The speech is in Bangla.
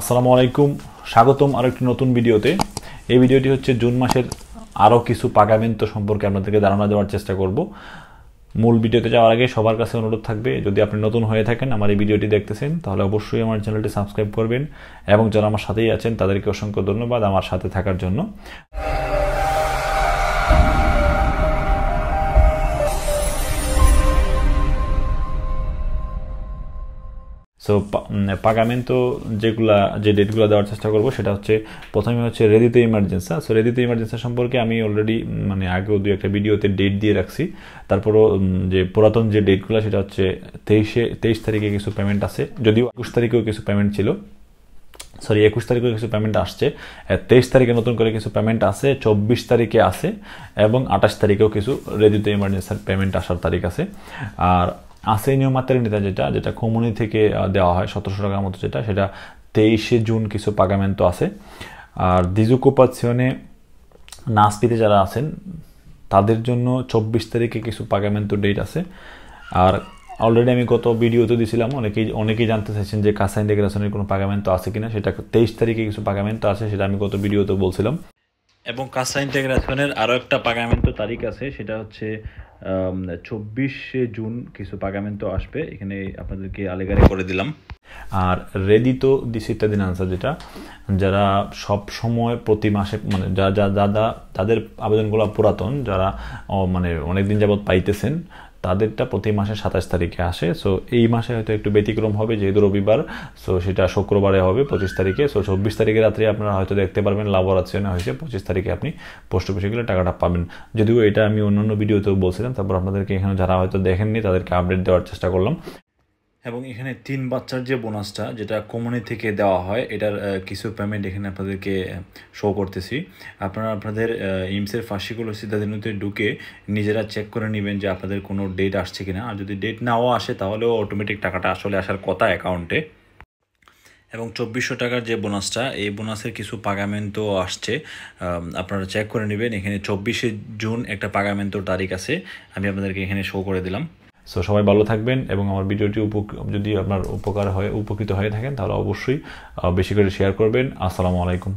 আসসালামু আলাইকুম স্বাগতম একটি নতুন ভিডিওতে এই ভিডিওটি হচ্ছে জুন মাসের আরও কিছু পাগামেন্ত সম্পর্কে আপনাদেরকে ধারণা দেওয়ার চেষ্টা করব মূল ভিডিওতে যাওয়ার আগে সবার কাছে অনুরোধ থাকবে যদি আপনি নতুন হয়ে থাকেন আমার এই ভিডিওটি দেখতেছেন তাহলে অবশ্যই আমার চ্যানেলটি সাবস্ক্রাইব করবেন এবং যারা আমার সাথেই আছেন তাদেরকে অসংখ্য ধন্যবাদ আমার সাথে থাকার জন্য সো পাগামেন্টো যেগুলা যে ডেটগুলো দেওয়ার চেষ্টা করবো সেটা হচ্ছে প্রথমে হচ্ছে রেদিতে ইমার্জেন্সি সো রেদিতে ইমার্জেন্সি সম্পর্কে আমি অলরেডি মানে আগেও দুই একটা ভিডিওতে ডেট দিয়ে রাখছি তারপরও যে পুরাতন যে ডেটগুলো সেটা হচ্ছে তেইশে তেইশ তারিখে কিছু পেমেন্ট আছে যদিও একুশ তারিখেও কিছু পেমেন্ট ছিল সরি একুশ তারিখে কিছু পেমেন্ট আসছে তেইশ তারিখে নতুন করে কিছু পেমেন্ট আছে চব্বিশ তারিখে আছে এবং আঠাশ তারিখেও কিছু রেদিতে ইমার্জেন্সির পেমেন্ট আসার তারিখ আছে আর আসেনীয় নেতা যেটা যেটা খমুনি থেকে দেওয়া হয় সতেরোশো টাকার মতো যেটা সেটা তেইশে জুন কিছু পাগামেন্ট আছে আর দিজুকোপাসিয়নে নাসপিতে যারা আছেন তাদের জন্য চব্বিশ তারিখে কিছু পাগামেন্ট ডেট আছে আর অলরেডি আমি গত ভিডিওতে দিয়েছিলাম অনেকেই অনেকেই জানতে চাইছেন যে কাসাইন ডেকোরেশনের কোনো পাগামেন্ট আছে কিনা সেটা তেইশ তারিখে কিছু পাগামেন্ট আছে সেটা আমি গত ভিডিওতে বলছিলাম এবং কাসাইন ডেকোরেশনের আরও একটা পাগামেন্ট তারিখ আছে সেটা হচ্ছে চব্বিশে জুন কিছু পাগামেন্ট আসবে এখানে আপনাদেরকে আলেগারে করে দিলাম আর তো দিস ইত্যাদি আনসার যেটা যারা সব সময় প্রতি মাসে মানে যা যা দাদা তাদের আবেদনগুলো পুরাতন যারা মানে অনেক দিন যাবৎ পাইতেছেন তাদেরটা প্রতি মাসে সাতাশ তারিখে আসে সো এই মাসে হয়তো একটু ব্যতিক্রম হবে যেহেতু রবিবার সো সেটা শুক্রবারে হবে পঁচিশ তারিখে সো চব্বিশ তারিখে রাত্রে আপনারা হয়তো দেখতে পারবেন লাভরাচনে হয়েছে পঁচিশ তারিখে আপনি পোস্ট অফিসে গেলে টাকাটা পাবেন যদিও এটা আমি অন্য ভিডিওতেও বলছিলাম তারপর আপনাদেরকে এখানে যারা হয়তো দেখেননি তাদেরকে আপডেট দেওয়ার চেষ্টা করলাম এবং এখানে তিন বাচ্চার যে বোনাসটা যেটা কোমনি থেকে দেওয়া হয় এটার কিছু পেমেন্ট এখানে আপনাদেরকে শো করতেছি আপনারা আপনাদের ইমসের ফাঁসিগুলো সিদ্ধাধিনতে ঢুকে নিজেরা চেক করে নেবেন যে আপনাদের কোনো ডেট আসছে কিনা আর যদি ডেট নাও আসে তাহলেও অটোমেটিক টাকাটা আসলে আসার কথা অ্যাকাউন্টে এবং চব্বিশশো টাকার যে বোনাসটা এই বোনাসের কিছু পাগামেন্টও আসছে আপনারা চেক করে নেবেন এখানে চব্বিশে জুন একটা পাগামেন্টর তারিখ আছে আমি আপনাদেরকে এখানে শো করে দিলাম সো সবাই ভালো থাকবেন এবং আমার ভিডিওটি যদি আপনার উপকার হয় উপকৃত হয়ে থাকেন তাহলে অবশ্যই বেশি করে শেয়ার করবেন আসসালামু আলাইকুম